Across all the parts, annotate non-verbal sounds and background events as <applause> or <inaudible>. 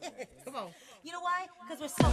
<laughs> Come on. You know why? Because we're so.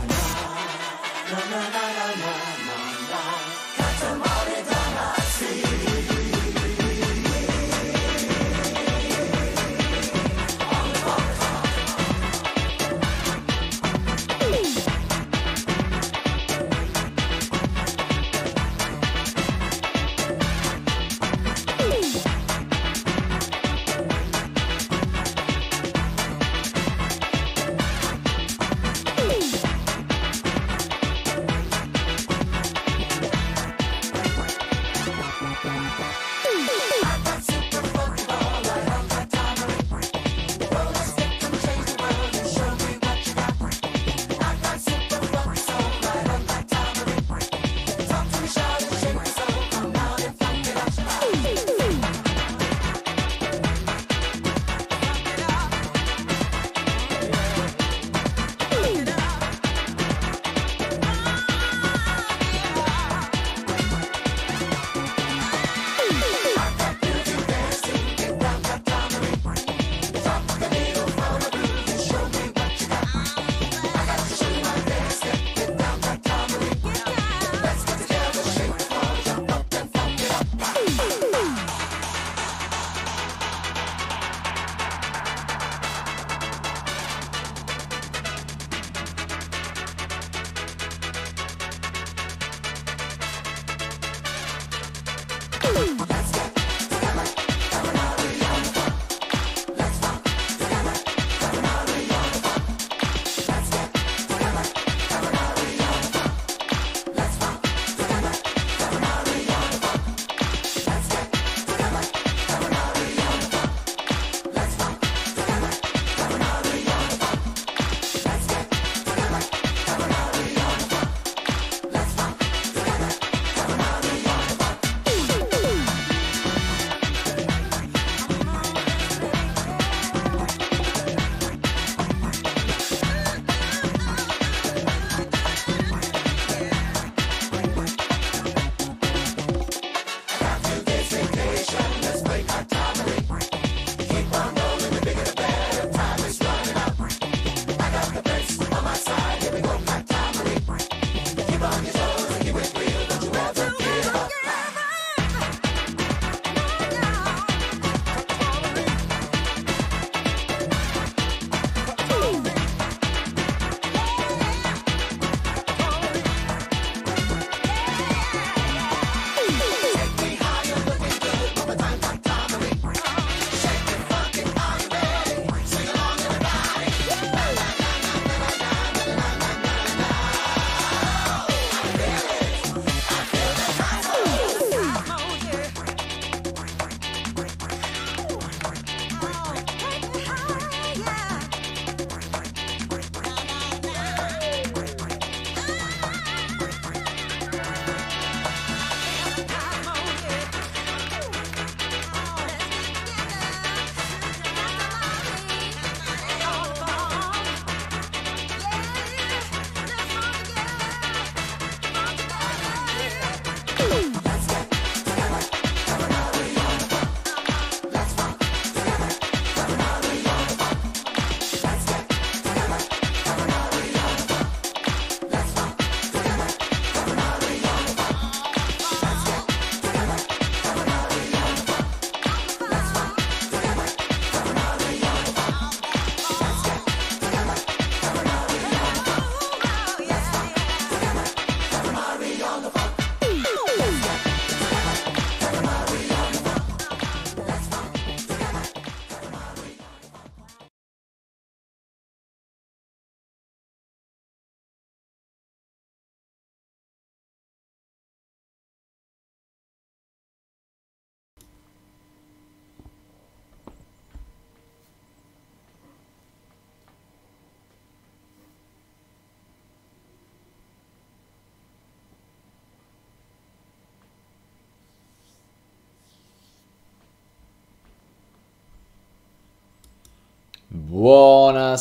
Whoa.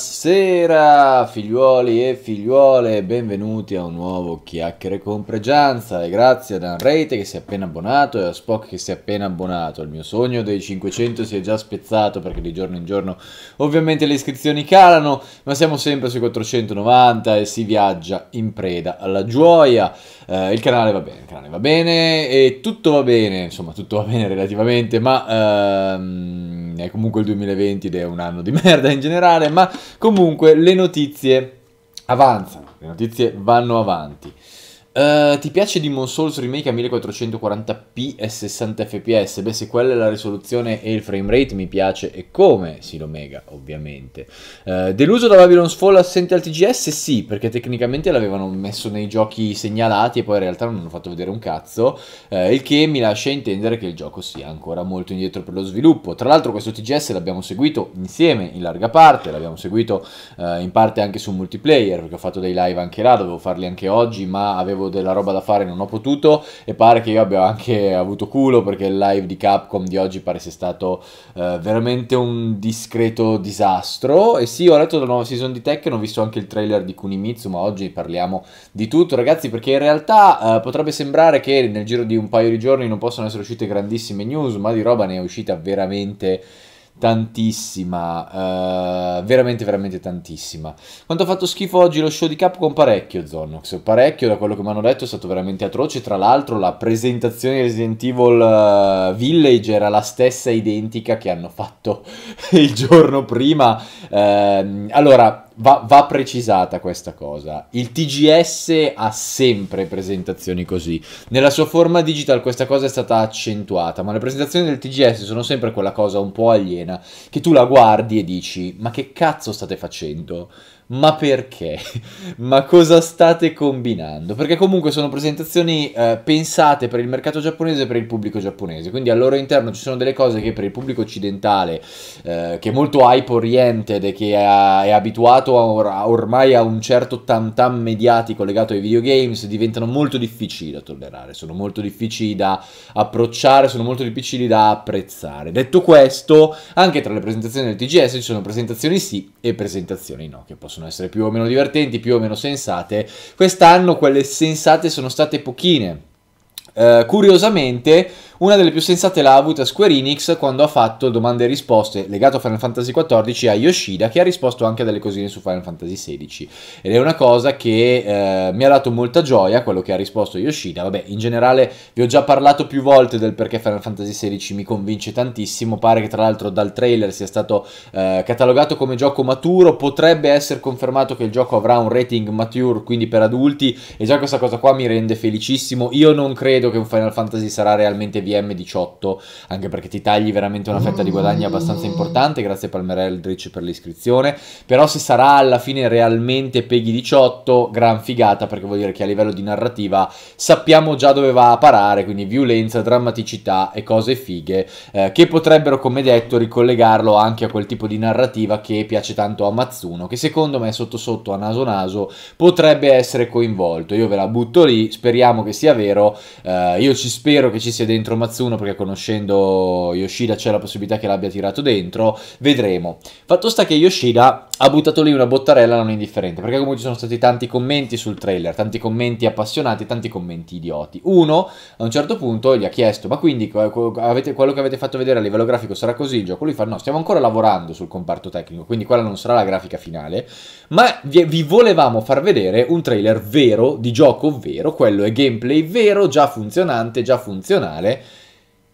Buonasera figliuoli e figliuole, benvenuti a un nuovo Chiacchiere con Pregianza e grazie ad Unrate che si è appena abbonato e a Spock che si è appena abbonato. Il mio sogno dei 500 si è già spezzato perché di giorno in giorno ovviamente le iscrizioni calano, ma siamo sempre sui 490 e si viaggia in preda alla gioia. Eh, il canale va bene, il canale va bene e tutto va bene, insomma tutto va bene relativamente, ma ehm, è comunque il 2020 ed è un anno di <laughs> merda in generale, ma Comunque le notizie avanzano, le notizie vanno avanti. Eh, ti piace Demon Souls Remake a 1440p e 60 fps? Beh, se quella è la risoluzione e il frame rate mi piace e come l'Omega, ovviamente. Uh, deluso da Babylon's Fall assente al TGS? Sì, perché tecnicamente l'avevano messo nei giochi segnalati e poi in realtà non hanno fatto vedere un cazzo, uh, il che mi lascia intendere che il gioco sia ancora molto indietro per lo sviluppo. Tra l'altro questo TGS l'abbiamo seguito insieme in larga parte, l'abbiamo seguito in parte anche su multiplayer, perché ho fatto dei live anche là, dovevo farli anche oggi, ma avevo della roba da fare non ho potuto e pare che io abbia anche avuto culo perché il live di Capcom di oggi pare sia stato eh, veramente un discreto disastro e sì ho letto la nuova season di Tekken ho visto anche il trailer di Kunimitsu ma oggi parliamo di tutto ragazzi perché in realtà eh, potrebbe sembrare che nel giro di un paio di giorni non possano essere uscite grandissime news ma di roba ne è uscita veramente tantissima, uh, veramente veramente tantissima. Quanto ha fatto schifo oggi lo show di Capcom parecchio Zonox, parecchio da quello che mi hanno detto è stato veramente atroce, tra l'altro la presentazione di Resident Evil uh, Village era la stessa identica che hanno fatto <laughs> il giorno prima. Uh, allora, Va, va, precisata questa cosa. Il TGS ha sempre presentazioni così. Nella sua forma digital questa cosa è stata accentuata, ma le presentazioni del TGS sono sempre quella cosa un po' aliena che tu la guardi e dici: Ma che cazzo state facendo? ma perché? <laughs> ma cosa state combinando? Perché comunque sono presentazioni eh, pensate per il mercato giapponese e per il pubblico giapponese, quindi al loro interno ci sono delle cose che per il pubblico occidentale, eh, che è molto hype oriented e che è, è abituato a or- ormai a un certo tam tam mediatico legato ai videogames, diventano molto difficili da tollerare, sono molto difficili da approcciare, sono molto difficili da apprezzare. Detto questo, anche tra le presentazioni del TGS ci sono presentazioni sì e presentazioni no, che possono possono essere più o meno divertenti, più o meno sensate. Quest'anno quelle sensate sono state pochine. Eh, curiosamente una delle più sensate l'ha avuta Square Enix quando ha fatto domande e risposte legato a Final Fantasy XIV a Yoshida che ha risposto anche a delle cosine su Final Fantasy XVI ed è una cosa che eh, mi ha dato molta gioia quello che ha risposto Yoshida. Vabbè, in generale vi ho già parlato più volte del perché Final Fantasy XVI mi convince tantissimo, pare che tra l'altro dal trailer sia stato eh, catalogato come gioco maturo, potrebbe essere confermato che il gioco avrà un rating mature, quindi per adulti e già questa cosa qua mi rende felicissimo. Io non credo che un Final Fantasy sarà realmente dm 18 anche perché ti tagli veramente una fetta di guadagni abbastanza mm. importante, grazie Palmer Eldritch per l'iscrizione, però se sarà alla fine realmente Peggy 18, gran figata, perché vuol dire che a livello di narrativa sappiamo già dove va a parare, quindi violenza, drammaticità e cose fighe, eh, che potrebbero, come detto, ricollegarlo anche a quel tipo di narrativa che piace tanto a Mazzuno, che secondo me sotto sotto a naso naso potrebbe essere coinvolto. Io ve la butto lì, speriamo che sia vero, eh, io ci spero che ci sia dentro Mazzuno perché conoscendo Yoshida c'è la possibilità che l'abbia tirato dentro, vedremo. Fatto sta che Yoshida ha buttato lì una bottarella non indifferente, perché comunque ci sono stati tanti commenti sul trailer, tanti commenti appassionati, tanti commenti idioti. Uno, a un certo punto, gli ha chiesto, ma quindi quello che avete fatto vedere a livello grafico sarà così il gioco? Lui fa, no, stiamo ancora lavorando sul comparto tecnico, quindi quella non sarà la grafica finale, ma vi, vi volevamo far vedere un trailer vero, di gioco vero, quello è gameplay vero, già funzionante, già funzionale,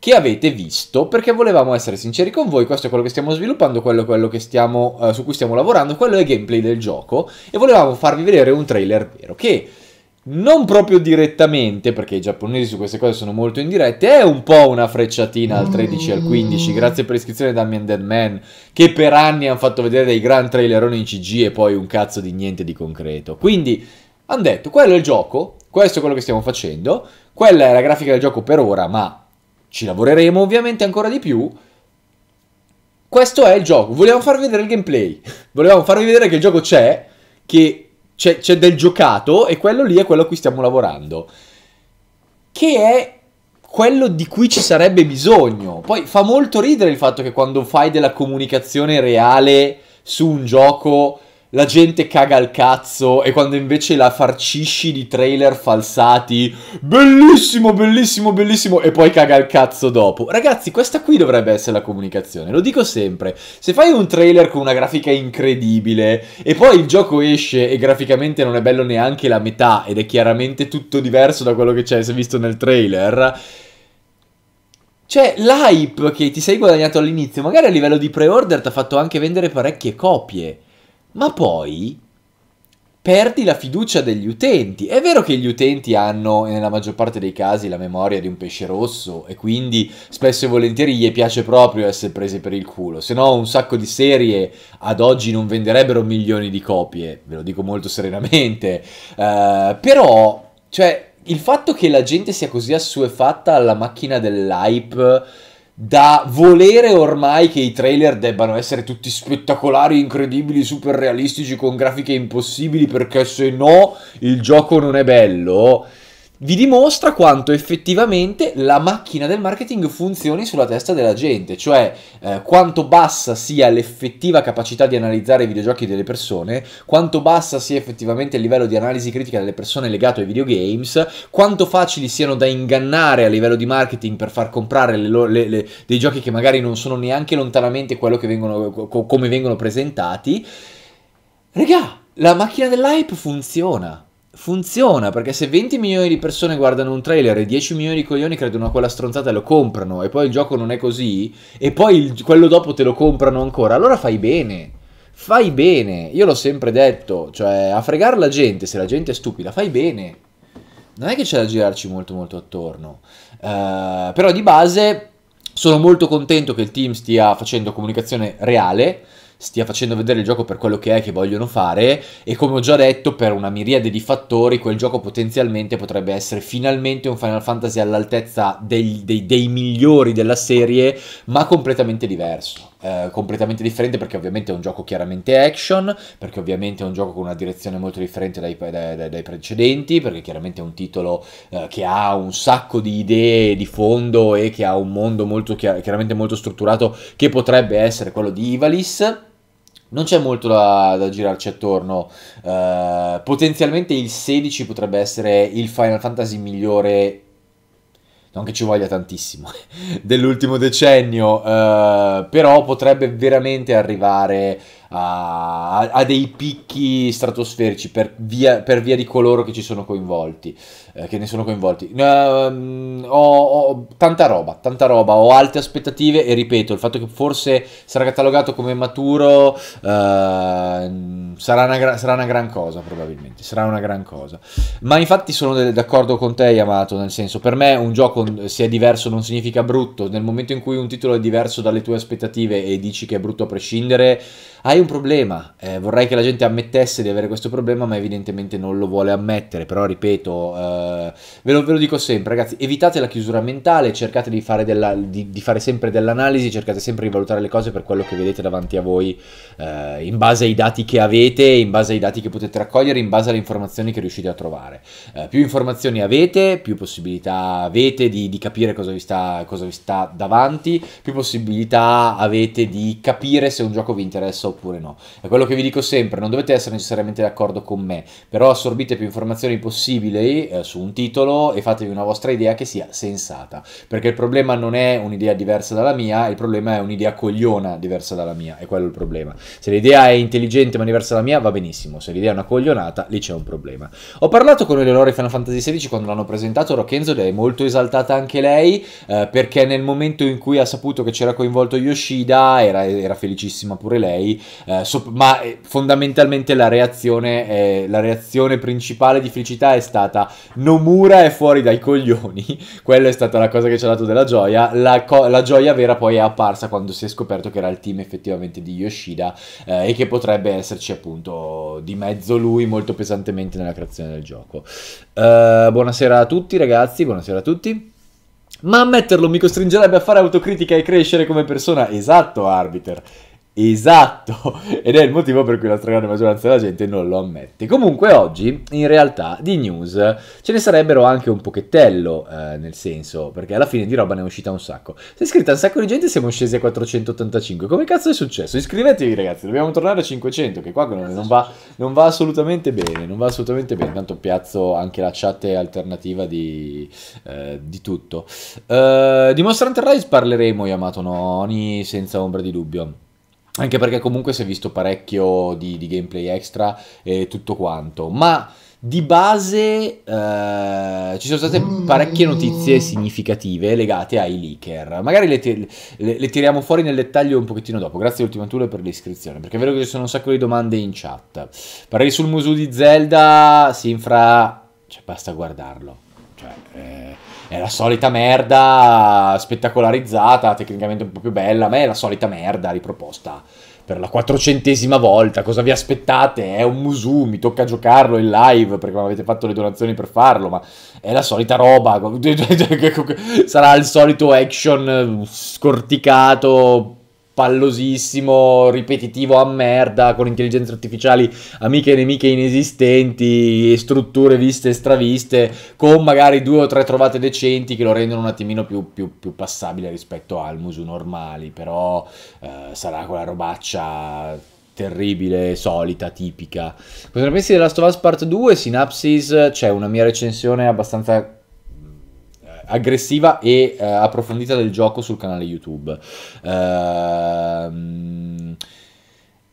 che avete visto, perché volevamo essere sinceri con voi, questo è quello che stiamo sviluppando, quello è quello stiamo, eh, su cui stiamo lavorando, quello è il gameplay del gioco e volevamo farvi vedere un trailer vero che non proprio direttamente, perché i giapponesi su queste cose sono molto indirette, è un po' una frecciatina al 13 e al 15, mm. grazie per l'iscrizione da Damien Deadman, che per anni hanno fatto vedere dei gran traileroni in CG e poi un cazzo di niente di concreto. Quindi, hanno detto, quello è il gioco, questo è quello che stiamo facendo, quella è la grafica del gioco per ora, ma ci lavoreremo ovviamente ancora di più. Questo è il gioco. Volevamo farvi vedere il gameplay. <laughs> Volevamo farvi vedere che il gioco c'è, che c'è, c'è del giocato e quello lì è quello a cui stiamo lavorando. Che è quello di cui ci sarebbe bisogno. Poi fa molto ridere il fatto che quando fai della comunicazione reale su un gioco la gente caga il cazzo e quando invece la farcisci di trailer falsati, bellissimo, bellissimo, bellissimo, e poi caga il cazzo dopo. Ragazzi, questa qui dovrebbe essere la comunicazione, lo dico sempre. Se fai un trailer con una grafica incredibile e poi il gioco esce e graficamente non è bello neanche la metà ed è chiaramente tutto diverso da quello che c'è, si è visto nel trailer... Cioè, l'hype che ti sei guadagnato all'inizio, magari a livello di pre-order ti ha fatto anche vendere parecchie copie ma poi perdi la fiducia degli utenti. È vero che gli utenti hanno, nella maggior parte dei casi, la memoria di un pesce rosso e quindi spesso e volentieri gli piace proprio essere presi per il culo, se no un sacco di serie ad oggi non venderebbero milioni di copie, ve lo dico molto serenamente, uh, però, cioè, il fatto che la gente sia così assuefatta alla macchina dell'hype da volere ormai che i trailer debbano essere tutti spettacolari, incredibili, super realistici, con grafiche impossibili, perché se no il gioco non è bello vi dimostra quanto effettivamente la macchina del marketing funzioni sulla testa della gente, cioè eh, quanto bassa sia l'effettiva capacità di analizzare i videogiochi delle persone, quanto bassa sia effettivamente il livello di analisi critica delle persone legato ai videogames, quanto facili siano da ingannare a livello di marketing per far comprare le, le, le, dei giochi che magari non sono neanche lontanamente quello che vengono, co come vengono presentati. Regà, la macchina dell'hype funziona funziona perché se 20 milioni di persone guardano un trailer e 10 milioni di coglioni credono a quella stronzata e lo comprano e poi il gioco non è così e poi il, quello dopo te lo comprano ancora, allora fai bene. Fai bene, io l'ho sempre detto, cioè a fregare la gente, se la gente è stupida, fai bene. Non è che c'è da girarci molto molto attorno. Uh, però di base sono molto contento che il team stia facendo comunicazione reale stia facendo vedere il gioco per quello che è che vogliono fare e come ho già detto per una miriade di fattori quel gioco potenzialmente potrebbe essere finalmente un Final Fantasy all'altezza dei, dei, dei migliori della serie ma completamente diverso. Eh, completamente differente perché ovviamente è un gioco chiaramente action, perché ovviamente è un gioco con una direzione molto differente dai, dai, dai precedenti, perché chiaramente è un titolo eh, che ha un sacco di idee di fondo e che ha un mondo molto chiar- chiaramente molto strutturato che potrebbe essere quello di Ivalis non c'è molto da, da girarci attorno. Uh, potenzialmente il 16 potrebbe essere il Final Fantasy migliore. Non che ci voglia tantissimo <laughs> dell'ultimo decennio, uh, però potrebbe veramente arrivare a, a dei picchi stratosferici per via, per via, di coloro che ci sono coinvolti, eh, che ne sono coinvolti. Um, ho, ho, tanta roba, tanta roba, ho alte aspettative e ripeto, il fatto che forse sarà catalogato come maturo eh, sarà, una, sarà, una, gran cosa probabilmente, sarà una gran cosa. Ma infatti sono d'accordo con te Yamato, nel senso per me un gioco mm, se è diverso non significa brutto, nel momento in cui un titolo è diverso dalle tue aspettative e dici che è brutto a prescindere, hai un un problema, eh, vorrei che la gente ammettesse di avere questo problema, ma evidentemente non lo vuole ammettere, però ripeto, eh, ve, lo, ve, lo, dico sempre ragazzi, evitate la chiusura mentale, cercate di fare, della, di, di fare sempre dell'analisi, cercate sempre di valutare le cose per quello che vedete davanti a voi, eh, in base ai dati che avete, in base ai dati che potete raccogliere, in base alle informazioni che riuscite a trovare. Eh, più informazioni avete, più possibilità avete di, di capire cosa vi, sta, cosa vi sta davanti, più possibilità avete di capire se un gioco vi interessa oppure oppure no. È quello che vi dico sempre, non dovete essere necessariamente d'accordo con me, però assorbite più informazioni possibili eh, su un titolo e fatevi una vostra idea che sia sensata, perché il problema non è un'idea diversa dalla mia, il problema è un'idea cogliona diversa dalla mia, è quello il problema. Se l'idea è intelligente ma diversa dalla mia va benissimo, se l'idea è una coglionata lì c'è un problema. Ho parlato con Eleonora di Final Fantasy XVI quando l'hanno presentato, Rokenzo ed è molto esaltata anche lei, eh, perché nel momento in cui ha saputo che c'era coinvolto Yoshida era, era felicissima pure lei eh, so, ma eh, fondamentalmente la reazione, è, eh, la reazione principale di felicità è stata Nomura è fuori dai coglioni, <laughs> quella è stata la cosa che ci ha dato della gioia, la, la, gioia vera poi è apparsa quando si è scoperto che era il team effettivamente di Yoshida eh, e che potrebbe esserci appunto di mezzo lui molto pesantemente nella creazione del gioco. Uh, buonasera a tutti ragazzi, buonasera a tutti. Ma ammetterlo mi costringerebbe a fare autocritica e crescere come persona. Esatto, Arbiter. Esatto, <laughs> ed è il motivo per cui la stragrande maggioranza della gente non lo ammette. Comunque oggi, in realtà, di news ce ne sarebbero anche un pochettello, eh, nel senso, perché alla fine di roba ne è uscita un sacco. Si è iscritta un sacco di gente siamo scesi a 485. Come cazzo è successo? Iscrivetevi ragazzi, dobbiamo tornare a 500, che qua non, non, va, non va, assolutamente bene, non va assolutamente bene. Tanto piazzo anche la chat alternativa di, eh, di tutto. Eh, di Monster Hunter Rise parleremo, Yamato Noni, senza ombra di dubbio anche perché comunque si è visto parecchio di, di gameplay extra e tutto quanto, ma di base eh, ci sono state parecchie notizie significative legate ai leaker. Magari le, le-, le tiriamo fuori nel dettaglio un pochettino dopo. Grazie Ultima Tool per l'iscrizione, perché è vero che ci sono un sacco di domande in chat. Pareri sul musù di Zelda, Sinfra, cioè basta guardarlo. Cioè, eh è la solita merda spettacolarizzata, tecnicamente un po' più bella, ma è la solita merda riproposta per la quattrocentesima volta. Cosa vi aspettate? È un Musu, mi tocca giocarlo in live perché mi avete fatto le donazioni per farlo, ma è la solita roba. <laughs> Sarà il solito action scorticato, pallosissimo, ripetitivo a merda, con intelligenze artificiali amiche e nemiche inesistenti, strutture viste e straviste, con magari due o tre trovate decenti che lo rendono un attimino più, più, più passabile rispetto al Musu normali, però eh, sarà quella robaccia terribile, solita, tipica. Cosa ne pensi della Last Part 2? Sinapsis, c'è una mia recensione abbastanza aggressiva e eh, approfondita del gioco sul canale YouTube. Ehm...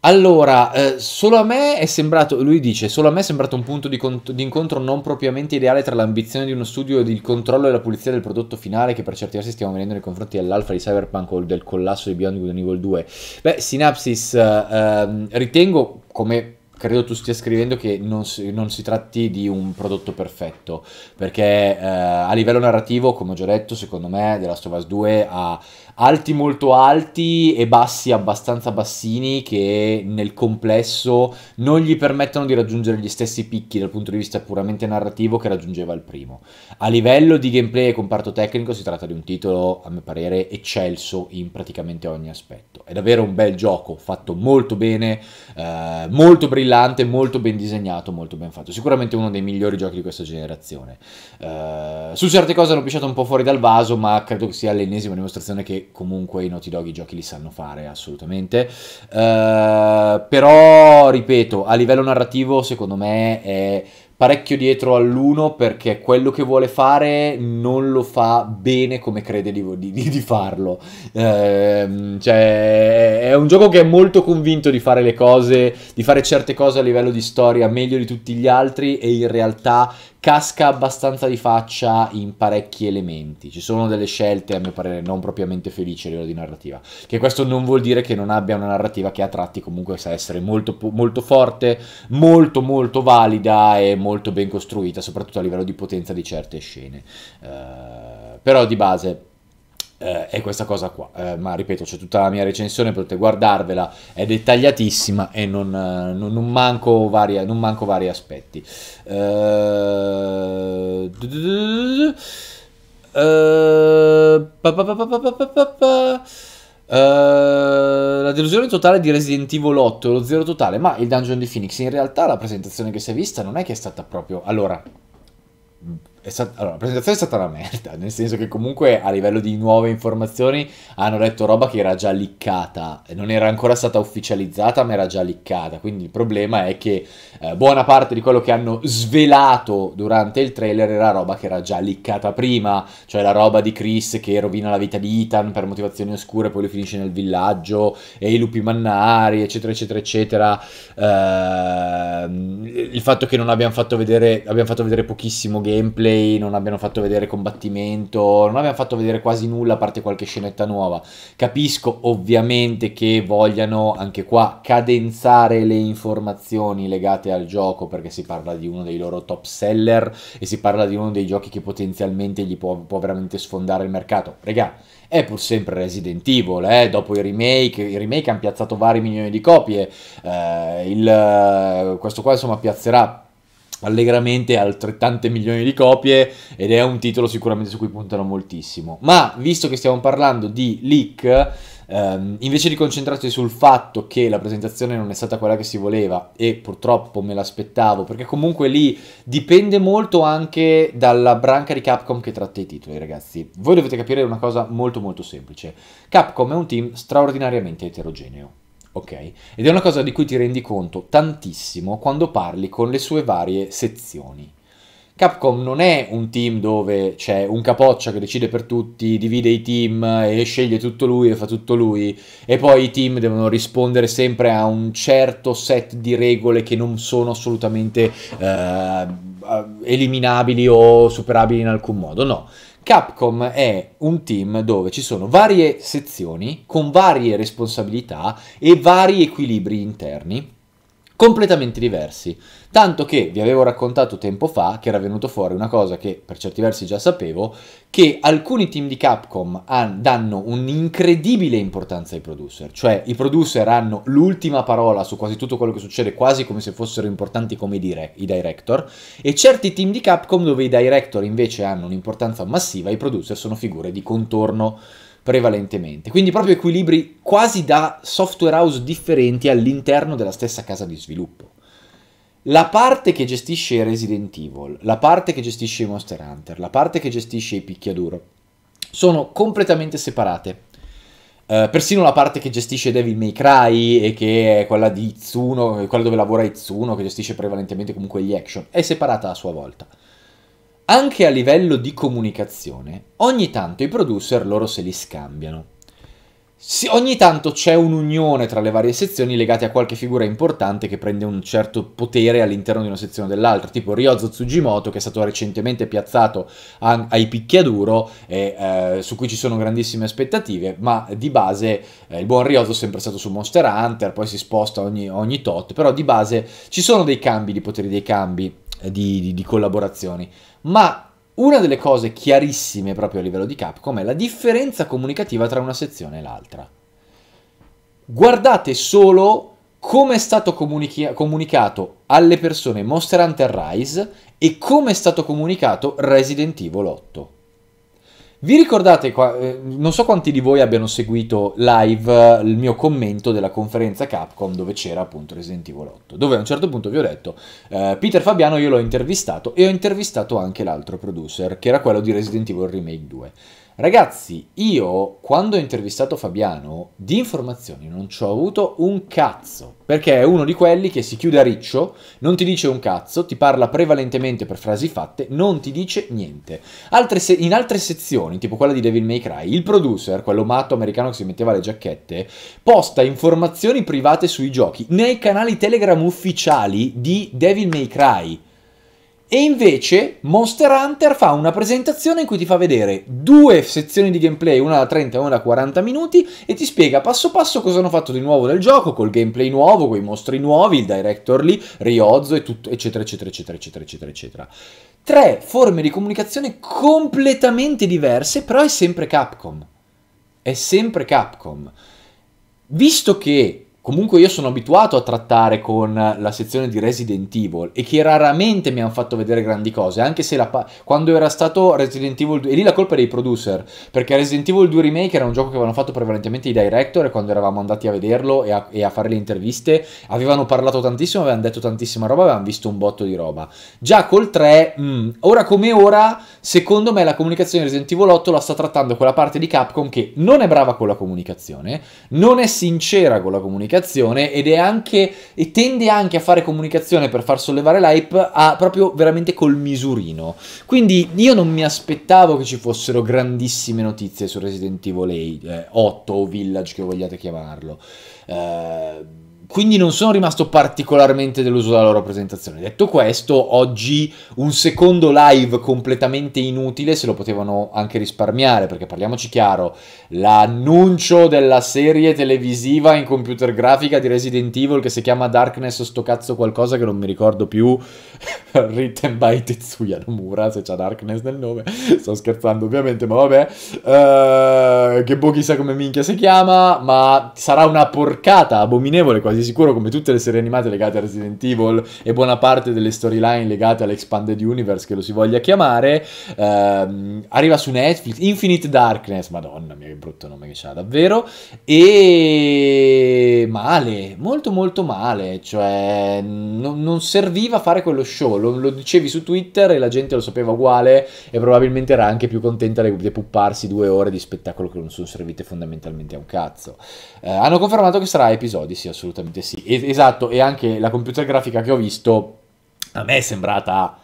Allora, eh, solo a me è sembrato, lui dice, solo a me è sembrato un punto di, cont- di, incontro non propriamente ideale tra l'ambizione di uno studio e il controllo e la pulizia del prodotto finale che per certi versi stiamo vedendo nei confronti dell'alfa di Cyberpunk o del collasso di Beyond Good and Evil 2. Beh, Synapsis eh, ehm, ritengo come credo tu stia scrivendo che non si, non si tratti di un prodotto perfetto, perché eh, a livello narrativo, come ho già detto, secondo me The Last of Us 2 ha, alti molto alti e bassi abbastanza bassini che nel complesso non gli permettono di raggiungere gli stessi picchi dal punto di vista puramente narrativo che raggiungeva il primo. A livello di gameplay e comparto tecnico si tratta di un titolo, a mio parere, eccelso in praticamente ogni aspetto. È davvero un bel gioco, fatto molto bene, eh, molto brillante, molto ben disegnato, molto ben fatto. Sicuramente uno dei migliori giochi di questa generazione. Eh, su certe cose hanno pisciato un po' fuori dal vaso, ma credo che sia l'ennesima dimostrazione che comunque i Naughty Dog i giochi li sanno fare assolutamente. Uh, però, ripeto, a livello narrativo secondo me è parecchio dietro all'uno perché quello che vuole fare non lo fa bene come crede di, di, di farlo. Eh, cioè, è un gioco che è molto convinto di fare le cose, di fare certe cose a livello di storia meglio di tutti gli altri e in realtà casca abbastanza di faccia in parecchi elementi. Ci sono delle scelte, a mio parere, non propriamente felici a livello di narrativa. Che questo non vuol dire che non abbia una narrativa che a tratti comunque sa essere molto, molto forte, molto molto valida e molto ben costruita, soprattutto a livello di potenza di certe scene. Uh, però di base eh, è questa cosa qua. Eh, ma ripeto, c'è tutta la mia recensione, potete guardarvela, è dettagliatissima e non, eh, non, non, manco, vari, non manco, vari, aspetti. uh, la delusione totale di Resident Evil 8, lo zero totale, ma il dungeon di Phoenix in realtà la presentazione che si è vista non è che è stata proprio... Allora, Stata, allora, la presentazione è stata una merda, <laughs> nel senso che comunque a livello di nuove informazioni hanno detto roba che era già liccata, non era ancora stata ufficializzata ma era già liccata, quindi il problema è che eh, buona parte di quello che hanno svelato durante il trailer era roba che era già liccata prima, cioè la roba di Chris che rovina la vita di Ethan per motivazioni oscure, poi lui finisce nel villaggio, e i lupi mannari, eccetera, eccetera, eccetera, eh, il fatto che non abbiamo fatto vedere, abbiamo fatto vedere pochissimo gameplay, gameplay, non abbiano fatto vedere combattimento, non abbiano fatto vedere quasi nulla a parte qualche scenetta nuova. Capisco ovviamente che vogliano anche qua cadenzare le informazioni legate al gioco perché si parla di uno dei loro top seller e si parla di uno dei giochi che potenzialmente gli può, può veramente sfondare il mercato. Regà, è pur sempre Resident Evil, eh? dopo i remake, i remake hanno piazzato vari milioni di copie, eh, il, eh, questo qua insomma piazzerà allegramente altrettante milioni di copie ed è un titolo sicuramente su cui puntano moltissimo. Ma visto che stiamo parlando di leak, ehm, invece di concentrarsi sul fatto che la presentazione non è stata quella che si voleva e purtroppo me l'aspettavo, perché comunque lì dipende molto anche dalla branca di Capcom che tratta i titoli, ragazzi. Voi dovete capire una cosa molto molto semplice. Capcom è un team straordinariamente eterogeneo Ok? Ed è una cosa di cui ti rendi conto tantissimo quando parli con le sue varie sezioni. Capcom non è un team dove c'è un capoccia che decide per tutti, divide i team e sceglie tutto lui e fa tutto lui, e poi i team devono rispondere sempre a un certo set di regole che non sono assolutamente eh, eh eliminabili o superabili in alcun modo. No, Capcom è un team dove ci sono varie sezioni con varie responsabilità e vari equilibri interni completamente diversi. Tanto che vi avevo raccontato tempo fa che era venuto fuori una cosa che per certi versi già sapevo, che alcuni team di Capcom han, danno un'incredibile importanza ai producer, cioè i producer hanno l'ultima parola su quasi tutto quello che succede, quasi come se fossero importanti come dire i director, e certi team di Capcom dove i director invece hanno un'importanza massiva, i producer sono figure di contorno prevalentemente. Quindi proprio equilibri quasi da software house differenti all'interno della stessa casa di sviluppo. La parte che gestisce Resident Evil, la parte che gestisce Monster Hunter, la parte che gestisce i picchiaduro, sono completamente separate. Eh, persino la parte che gestisce Devil May Cry e che è quella di Itsuno, quella dove lavora Itsuno, che gestisce prevalentemente comunque gli action, è separata a sua volta. Anche a livello di comunicazione, ogni tanto i producer loro se li scambiano. Si, ogni tanto c'è un'unione tra le varie sezioni legate a qualche figura importante che prende un certo potere all'interno di una sezione o dell'altra, tipo Ryozo Tsujimoto che è stato recentemente piazzato a, ai picchiaduro, e, eh, su cui ci sono grandissime aspettative, ma di base eh, il buon Ryozo è sempre stato su Monster Hunter, poi si sposta ogni, ogni tot, però di base ci sono dei cambi di poteri, dei cambi eh, di, di, di collaborazioni ma una delle cose chiarissime proprio a livello di Capcom è la differenza comunicativa tra una sezione e l'altra. Guardate solo come è stato comunica comunicato alle persone Monster Hunter Rise e come è stato comunicato Resident Evil 8. Vi ricordate, qua, eh, non so quanti di voi abbiano seguito live eh, il mio commento della conferenza Capcom dove c'era appunto Resident Evil 8, dove a un certo punto vi ho detto, eh, Peter Fabiano io l'ho intervistato e ho intervistato anche l'altro producer, che era quello di Resident Evil Remake 2. Ragazzi, io quando ho intervistato Fabiano di informazioni non ci ho avuto un cazzo, perché è uno di quelli che si chiude a riccio, non ti dice un cazzo, ti parla prevalentemente per frasi fatte, non ti dice niente. Altre se- in altre sezioni, tipo quella di Devil May Cry, il producer, quello matto americano che si metteva le giacchette, posta informazioni private sui giochi nei canali Telegram ufficiali di Devil May Cry. E invece Monster Hunter fa una presentazione in cui ti fa vedere due sezioni di gameplay, una da 30 e una da 40 minuti, e ti spiega passo passo cosa hanno fatto di nuovo nel gioco, col gameplay nuovo, con i mostri nuovi, il director lì, Ryozzo e tutto, eccetera, eccetera, eccetera, eccetera, eccetera, eccetera. Tre forme di comunicazione completamente diverse, però è sempre Capcom. È sempre Capcom. Visto che comunque io sono abituato a trattare con la sezione di Resident Evil e che raramente mi hanno fatto vedere grandi cose, anche se quando era stato Resident Evil 2, e lì la colpa è dei producer, perché Resident Evil 2 Remake era un gioco che avevano fatto prevalentemente i director e quando eravamo andati a vederlo e a, e a fare le interviste avevano parlato tantissimo, avevano detto tantissima roba, avevano visto un botto di roba. Già col 3, mh, mm, ora come ora Secondo me la comunicazione di Resident Evil 8 la sta trattando quella parte di Capcom che non è brava con la comunicazione, non è sincera con la comunicazione ed è anche e tende anche a fare comunicazione per far sollevare l'hype a, proprio veramente col misurino. Quindi io non mi aspettavo che ci fossero grandissime notizie su Resident Evil 8 eh, o Village che vogliate chiamarlo. Ehm quindi non sono rimasto particolarmente deluso dalla loro presentazione. Detto questo, oggi un secondo live completamente inutile, se lo potevano anche risparmiare, perché parliamoci chiaro, l'annuncio della serie televisiva in computer grafica di Resident Evil che si chiama Darkness o sto cazzo qualcosa che non mi ricordo più, <laughs> written by Tetsuya Nomura, se c'ha Darkness nel nome, sto scherzando ovviamente, ma vabbè, uh, eh, che boh chissà come minchia si chiama, ma sarà una porcata abominevole quasi di sicuro come tutte le serie animate legate a Resident Evil e buona parte delle storyline legate all'Expanded Universe che lo si voglia chiamare, ehm, arriva su Netflix, Infinite Darkness, madonna mia che brutto nome che c'ha davvero, e male, molto molto male, cioè no, non serviva fare quello show, lo, lo, dicevi su Twitter e la gente lo sapeva uguale e probabilmente era anche più contenta di pupparsi due ore di spettacolo che non sono servite fondamentalmente a un cazzo. Eh, hanno confermato che sarà episodi, sì assolutamente Assolutamente sì, es- esatto, e anche la computer grafica che ho visto a me è sembrata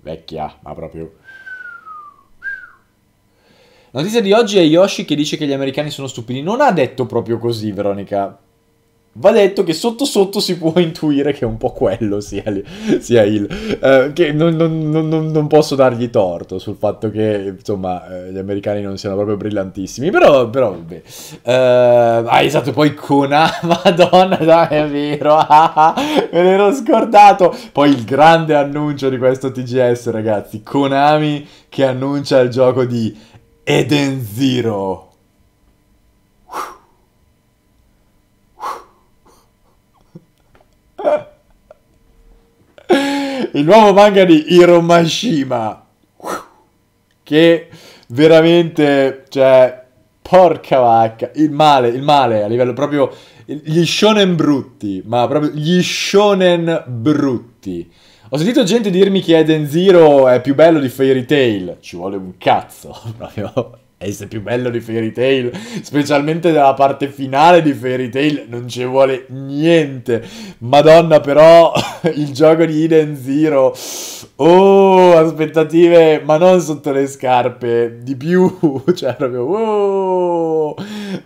vecchia, ma proprio... La notizia di oggi è Yoshi che dice che gli americani sono stupidi. Non ha detto proprio così, Veronica. Va detto che sotto sotto si può <laughs> intuire che è un po' quello sia, lì, sia il... Eh, che non, non, non, non, posso dargli torto sul fatto che, insomma, eh, gli americani non siano proprio brillantissimi. Però, però, vabbè. Eh, ah, esatto, poi Konama, <laughs> madonna, dai, è vero. Ah, <laughs> me l'ero scordato. Poi il grande annuncio di questo TGS, ragazzi. Konami che annuncia il gioco di Eden Zero. il nuovo manga di Hiromashima. Che veramente, cioè, porca vacca, il male, il male a livello proprio... Gli shonen brutti, ma proprio gli shonen brutti. Ho sentito gente dirmi che Eden Zero è più bello di Fairy Tail. Ci vuole un cazzo, <laughs> proprio. Ace è più bello di Fairy Tail, specialmente della parte finale di Fairy Tail, non ci vuole niente. Madonna, però <laughs> il gioco di Eden Zero. Oh, aspettative, ma non sotto le scarpe, di più, <laughs> cioè proprio oh,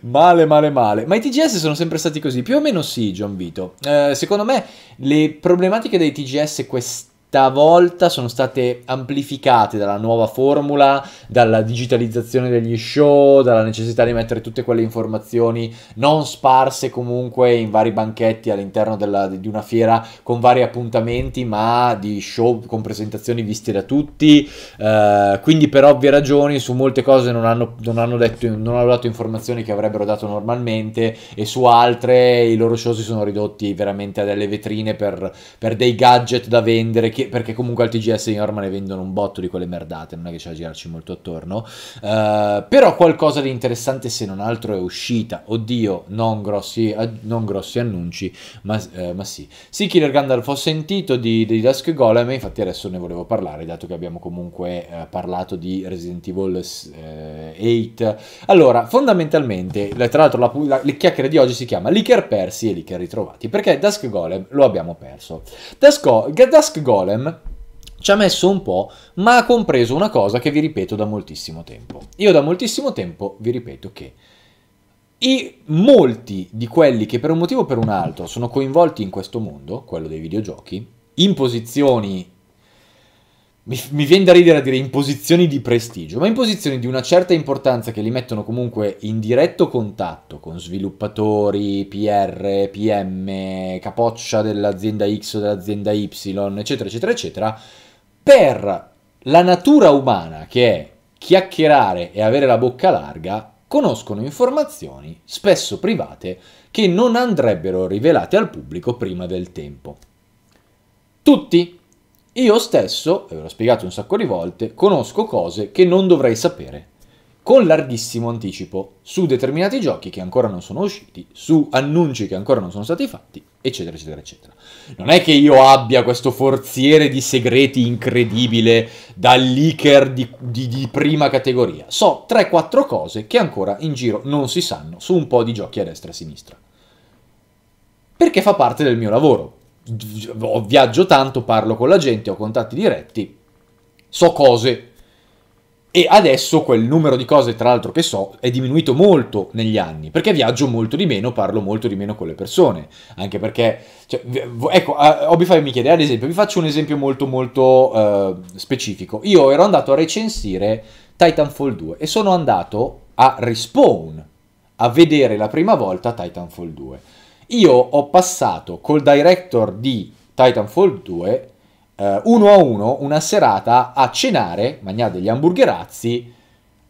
male male male. Ma i TGS sono sempre stati così, più o meno sì, John Vito. Eh, secondo me le problematiche dei TGS quest'anno volta sono state amplificate dalla nuova formula, dalla digitalizzazione degli show, dalla necessità di mettere tutte quelle informazioni non sparse comunque in vari banchetti all'interno della, di una fiera con vari appuntamenti, ma di show con presentazioni viste da tutti. Eh, quindi per ovvie ragioni su molte cose non hanno, non hanno, detto, non hanno dato informazioni che avrebbero dato normalmente e su altre i loro show si sono ridotti veramente a delle vetrine per, per dei gadget da vendere che perché comunque al TGS di norma ne vendono un botto di quelle merdate, non è che c'è da girarci molto attorno. Uh, però qualcosa di interessante se non altro è uscita. Oddio, non grossi, eh, non grossi annunci, ma, uh, ma, sì. Sì, Killer Gandalf ho sentito di, di Dusk Golem, infatti adesso ne volevo parlare, dato che abbiamo comunque uh, parlato di Resident Evil 8. Allora, fondamentalmente, tra l'altro la, la, le chiacchiere di oggi si chiama Licker persi e Licker ritrovati, perché Dusk Golem lo abbiamo perso. Dusk, Dusk Golem Golem ci ha messo un po', ma ha compreso una cosa che vi ripeto da moltissimo tempo. Io da moltissimo tempo vi ripeto che i molti di quelli che per un motivo o per un altro sono coinvolti in questo mondo, quello dei videogiochi, in posizioni mi, mi, viene da ridere a dire in posizioni di prestigio, ma in posizioni di una certa importanza che li mettono comunque in diretto contatto con sviluppatori, PR, PM, capoccia dell'azienda X o dell'azienda Y, eccetera, eccetera, eccetera, per la natura umana che è chiacchierare e avere la bocca larga, conoscono informazioni, spesso private, che non andrebbero rivelate al pubblico prima del tempo. Tutti io stesso, e ve l'ho spiegato un sacco di volte, conosco cose che non dovrei sapere, con larghissimo anticipo, su determinati giochi che ancora non sono usciti, su annunci che ancora non sono stati fatti, eccetera, eccetera, eccetera. Non è che io abbia questo forziere di segreti incredibile da leaker di, di, di prima categoria. So 3-4 cose che ancora in giro non si sanno su un po' di giochi a destra e a sinistra perché fa parte del mio lavoro viaggio tanto, parlo con la gente, ho contatti diretti, so cose. E adesso quel numero di cose, tra l'altro, che so, è diminuito molto negli anni, perché viaggio molto di meno, parlo molto di meno con le persone, anche perché, cioè, ecco, Obify mi chiede, ad esempio, vi faccio un esempio molto molto uh, specifico. Io ero andato a recensire Titanfall 2 e sono andato a Respawn a vedere la prima volta Titanfall 2 io ho passato col director di Titanfall 2 eh, uno a uno una serata a cenare, mangiare degli hamburgerazzi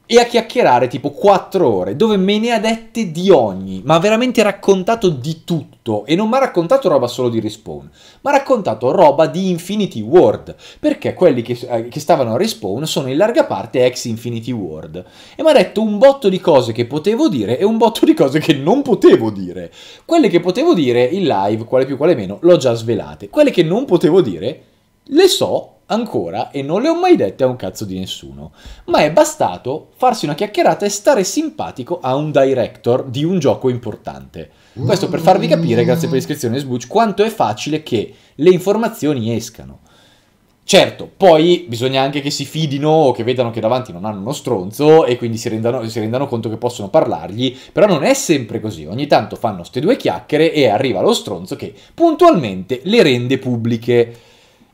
e a chiacchierare tipo 4 ore, dove me ne ha dette di ogni, ma ha veramente raccontato di tutto, e non mi ha raccontato roba solo di Respawn, ma ha raccontato roba di Infinity World, perché quelli che, eh, che stavano a Respawn sono in larga parte ex Infinity World, e mi ha detto un botto di cose che potevo dire e un botto di cose che non potevo dire. Quelle che potevo dire in live, quale più quale meno, l'ho già svelate, quelle che non potevo dire le so ancora e non le ho mai dette a un cazzo di nessuno. Ma è bastato farsi una chiacchierata e stare simpatico a un director di un gioco importante. Questo per farvi capire, grazie per l'iscrizione Sbuch, quanto è facile che le informazioni escano. Certo, poi bisogna anche che si fidino o che vedano che davanti non hanno uno stronzo e quindi si rendano, si rendano conto che possono parlargli, però non è sempre così, ogni tanto fanno ste due chiacchiere e arriva lo stronzo che puntualmente le rende pubbliche.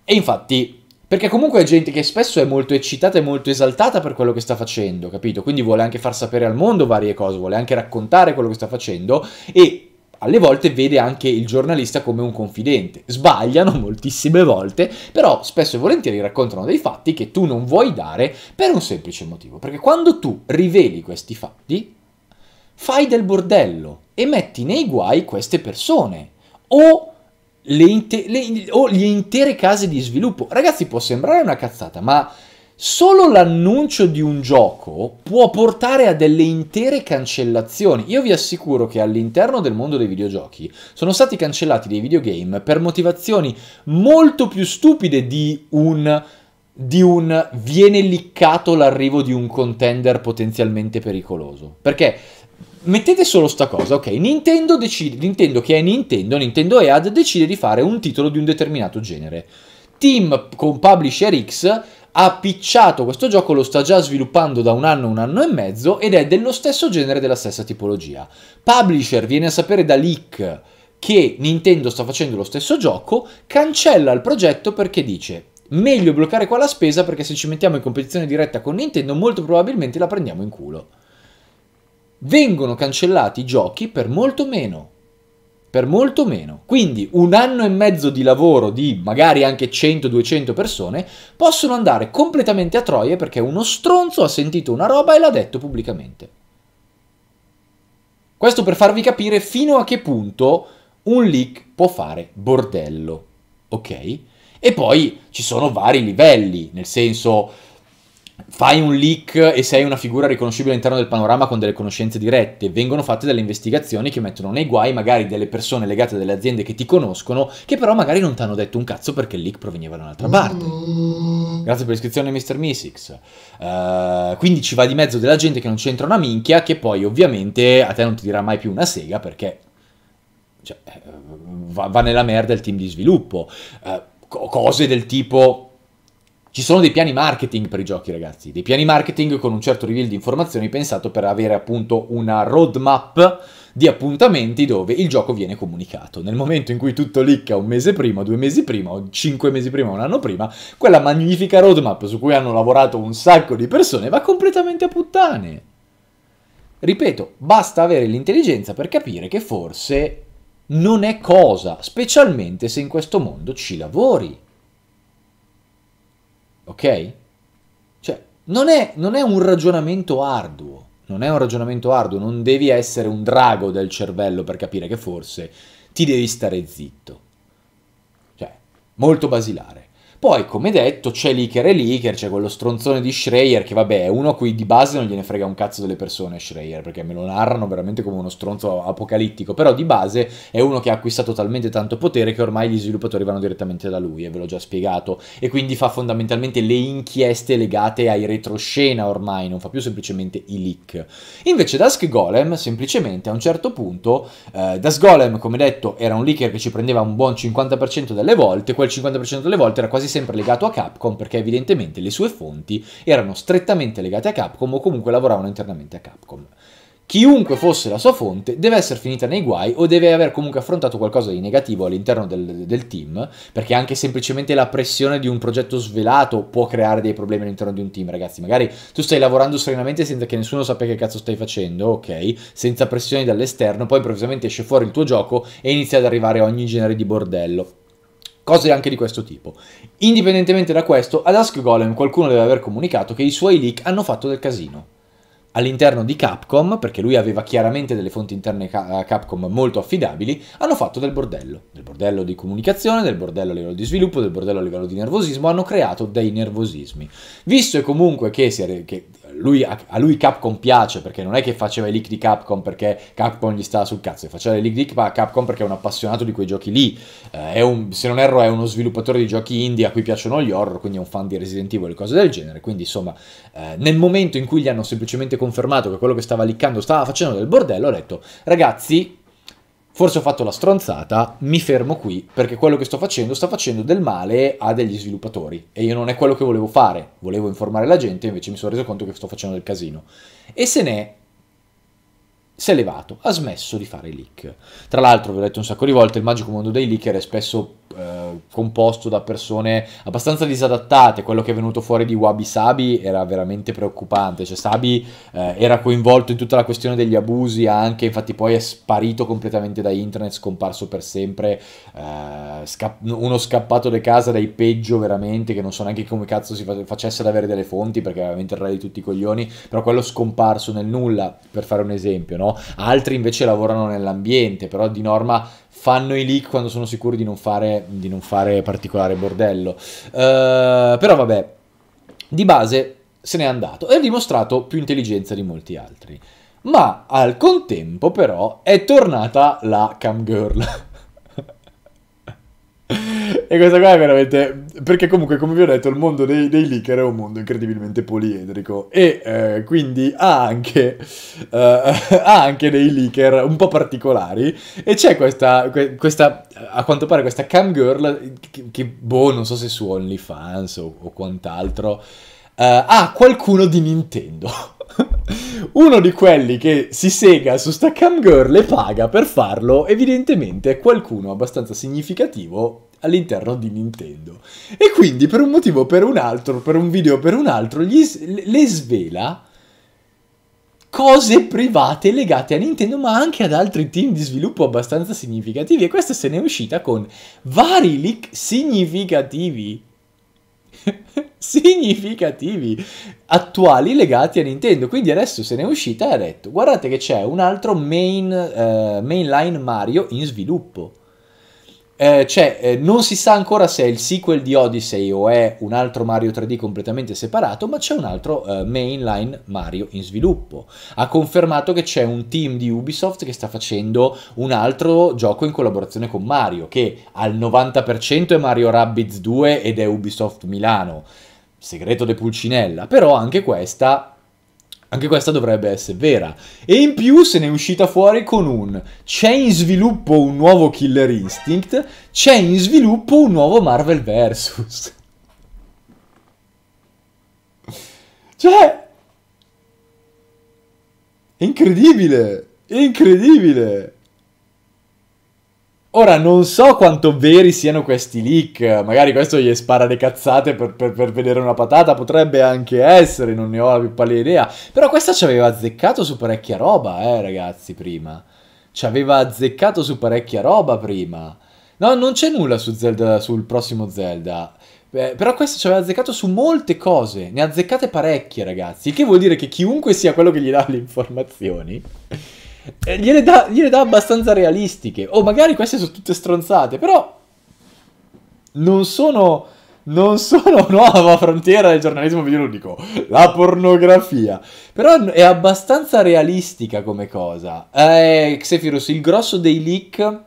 E infatti perché comunque è gente che spesso è molto eccitata e molto esaltata per quello che sta facendo, capito? Quindi vuole anche far sapere al mondo varie cose, vuole anche raccontare quello che sta facendo e alle volte vede anche il giornalista come un confidente. Sbagliano moltissime volte, però spesso e volentieri raccontano dei fatti che tu non vuoi dare per un semplice motivo. Perché quando tu riveli questi fatti, fai del bordello e metti nei guai queste persone. O le, inte- le, o le intere case di sviluppo. Ragazzi, può sembrare una cazzata, ma solo l'annuncio di un gioco può portare a delle intere cancellazioni. Io vi assicuro che all'interno del mondo dei videogiochi sono stati cancellati dei videogame per motivazioni molto più stupide di un di un viene liccato l'arrivo di un contender potenzialmente pericoloso. Perché mettete solo sta cosa, ok? Nintendo decide, Nintendo che è Nintendo, Nintendo EAD decide di fare un titolo di un determinato genere. Team con Publisher X ha picciato questo gioco, lo sta già sviluppando da un anno, un anno e mezzo ed è dello stesso genere, della stessa tipologia. Publisher viene a sapere da leak che Nintendo sta facendo lo stesso gioco, cancella il progetto perché dice meglio bloccare qua la spesa perché se ci mettiamo in competizione diretta con Nintendo molto probabilmente la prendiamo in culo vengono cancellati i giochi per molto meno. Per molto meno. Quindi un anno e mezzo di lavoro di magari anche 100-200 persone possono andare completamente a troie perché uno stronzo ha sentito una roba e l'ha detto pubblicamente. Questo per farvi capire fino a che punto un leak può fare bordello. Ok? E poi ci sono vari livelli, nel senso fai un leak e sei una figura riconoscibile all'interno del panorama con delle conoscenze dirette, vengono fatte delle investigazioni che mettono nei guai magari delle persone legate a delle aziende che ti conoscono, che però magari non ti hanno detto un cazzo perché il leak proveniva da un'altra parte. Grazie per l'iscrizione Mr. Missix. Uh, eh, quindi ci va di mezzo della gente che non c'entra una minchia, che poi ovviamente a te non ti dirà mai più una sega perché cioè, eh, va, va, nella merda il team di sviluppo. Uh, cose del tipo ci sono dei piani marketing per i giochi, ragazzi, dei piani marketing con un certo reveal di informazioni pensato per avere appunto una roadmap di appuntamenti dove il gioco viene comunicato. Nel momento in cui tutto licca un mese prima, due mesi prima, o cinque mesi prima, un anno prima, quella magnifica roadmap su cui hanno lavorato un sacco di persone va completamente a puttane. Ripeto, basta avere l'intelligenza per capire che forse non è cosa, specialmente se in questo mondo ci lavori. Ok? Cioè, non è, non è un ragionamento arduo, non è un ragionamento arduo, non devi essere un drago del cervello per capire che forse ti devi stare zitto. Cioè, molto basilare. Poi, come detto, c'è l'Iker e l'Iker, c'è quello stronzone di Schreier, che vabbè, è uno a cui di base non gliene frega un cazzo delle persone, Schreier, perché me lo narrano veramente come uno stronzo apocalittico, però di base è uno che ha acquistato talmente tanto potere che ormai gli sviluppatori vanno direttamente da lui, e ve l'ho già spiegato, e quindi fa fondamentalmente le inchieste legate ai retroscena ormai, non fa più semplicemente i leak. Invece Dusk Golem, semplicemente, a un certo punto, eh, Dusk Golem, come detto, era un leaker che ci prendeva un buon 50% delle volte, quel 50% delle volte era quasi sempre legato a Capcom perché evidentemente le sue fonti erano strettamente legate a Capcom o comunque lavoravano internamente a Capcom. Chiunque fosse la sua fonte deve essere finita nei guai o deve aver comunque affrontato qualcosa di negativo all'interno del, del, team, perché anche semplicemente la pressione di un progetto svelato può creare dei problemi all'interno di un team, ragazzi. Magari tu stai lavorando serenamente senza che nessuno sappia che cazzo stai facendo, ok? Senza pressioni dall'esterno, poi improvvisamente esce fuori il tuo gioco e inizia ad arrivare ogni genere di bordello cose anche di questo tipo. Indipendentemente da questo, ad Ask Golem qualcuno deve aver comunicato che i suoi leak hanno fatto del casino. All'interno di Capcom, perché lui aveva chiaramente delle fonti interne a Capcom molto affidabili, hanno fatto del bordello. Del bordello di comunicazione, del bordello a livello di sviluppo, del bordello a livello di nervosismo, hanno creato dei nervosismi. Visto e comunque che, si è, che lui, a, lui Capcom piace perché non è che faceva i leak di Capcom perché Capcom gli stava sul cazzo, faceva i leak di Capcom perché è un appassionato di quei giochi lì, eh, un, se non erro è uno sviluppatore di giochi indie a cui piacciono gli horror, quindi è un fan di Resident Evil e cose del genere, quindi insomma eh, nel momento in cui gli hanno semplicemente confermato che quello che stava leakando stava facendo del bordello, ho detto ragazzi forse ho fatto la stronzata, mi fermo qui perché quello che sto facendo sta facendo del male a degli sviluppatori e io non è quello che volevo fare, volevo informare la gente, invece mi sono reso conto che sto facendo del casino. E se n'è si è levato, ha smesso di fare leak. Tra l'altro, vi ho detto un sacco di volte, il magico mondo dei leak è spesso eh, composto da persone abbastanza disadattate. Quello che è venuto fuori di Wabi Sabi era veramente preoccupante. Cioè, Sabi eh, era coinvolto in tutta la questione degli abusi, anche infatti poi è sparito completamente da internet, scomparso per sempre. Eh, sca uno scappato da casa dai peggio, veramente, che non so neanche come cazzo si facesse ad avere delle fonti, perché era veramente il re di tutti i coglioni. Però quello scomparso nel nulla, per fare un esempio, no? Altri invece lavorano nell'ambiente, però di norma fanno i leak quando sono sicuri di non fare, di non fare particolare bordello. Uh, però vabbè, di base se n'è andato e ha dimostrato più intelligenza di molti altri. Ma al contempo però è tornata la camgirl. E questa qua è veramente... Perché comunque, come vi ho detto, il mondo dei, dei leaker è un mondo incredibilmente poliedrico. E eh, quindi ha anche, eh, <laughs> ha anche, dei leaker un po' particolari. E c'è questa, questa, a quanto pare, questa cam girl che, che boh, non so se su OnlyFans o, o quant'altro, eh, ha qualcuno di Nintendo. Uno di quelli che si sega su sta cam girl e paga per farlo, evidentemente è qualcuno abbastanza significativo all'interno di Nintendo. E quindi per un motivo o per un altro, per un video o per un altro, gli, le svela cose private legate a Nintendo ma anche ad altri team di sviluppo abbastanza significativi e questa se n'è uscita con vari leak significativi significativi attuali legati a Nintendo. Quindi adesso se ne è uscita e ha detto guardate che c'è un altro main, eh, mainline Mario in sviluppo. Eh, cioè, eh, non si sa ancora se è il sequel di Odyssey o è un altro Mario 3D completamente separato, ma c'è un altro eh, mainline Mario in sviluppo. Ha confermato che c'è un team di Ubisoft che sta facendo un altro gioco in collaborazione con Mario, che al 90% è Mario Rabbids 2 ed è Ubisoft Milano segreto de Pulcinella, però anche questa anche questa dovrebbe essere vera. E in più se ne è uscita fuori con un c'è in sviluppo un nuovo Killer Instinct, c'è in sviluppo un nuovo Marvel Versus. <laughs> Cioè... È incredibile! È incredibile! Ora non so quanto veri siano questi leak, magari questo gli spara le cazzate per, per, per, vedere una patata, potrebbe anche essere, non ne ho la più pallida idea, però questa ci aveva azzeccato su parecchia roba, eh ragazzi, prima. Ci aveva azzeccato su parecchia roba prima. No, non c'è nulla su Zelda, sul prossimo Zelda. Eh, però questo ci aveva azzeccato su molte cose, ne ha azzeccate parecchie ragazzi, il che vuol dire che chiunque sia quello che gli dà le informazioni eh, gliele, dà, gliele dà abbastanza realistiche. O magari queste sono tutte stronzate, però non sono non sono <laughs> nuova frontiera del giornalismo videoludico, la pornografia. Però è abbastanza realistica come cosa. Eh, Xephirus, il grosso dei leak,